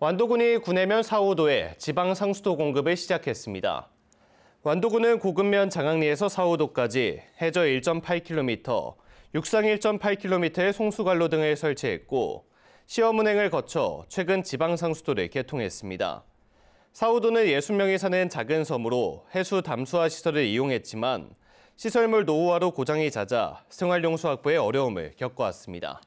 완도군이 군내면 사우도에 지방 상수도 공급을 시작했습니다. 완도군은 고급면 장항리에서 사우도까지 해저 1.8km, 육상 1.8km의 송수관로 등을 설치했고 시험 운행을 거쳐 최근 지방 상수도를 개통했습니다. 사우도는 60명이 사는 작은 섬으로 해수 담수화 시설을 이용했지만 시설물 노후화로 고장이 잦아 생활용수 확보에 어려움을 겪어왔습니다.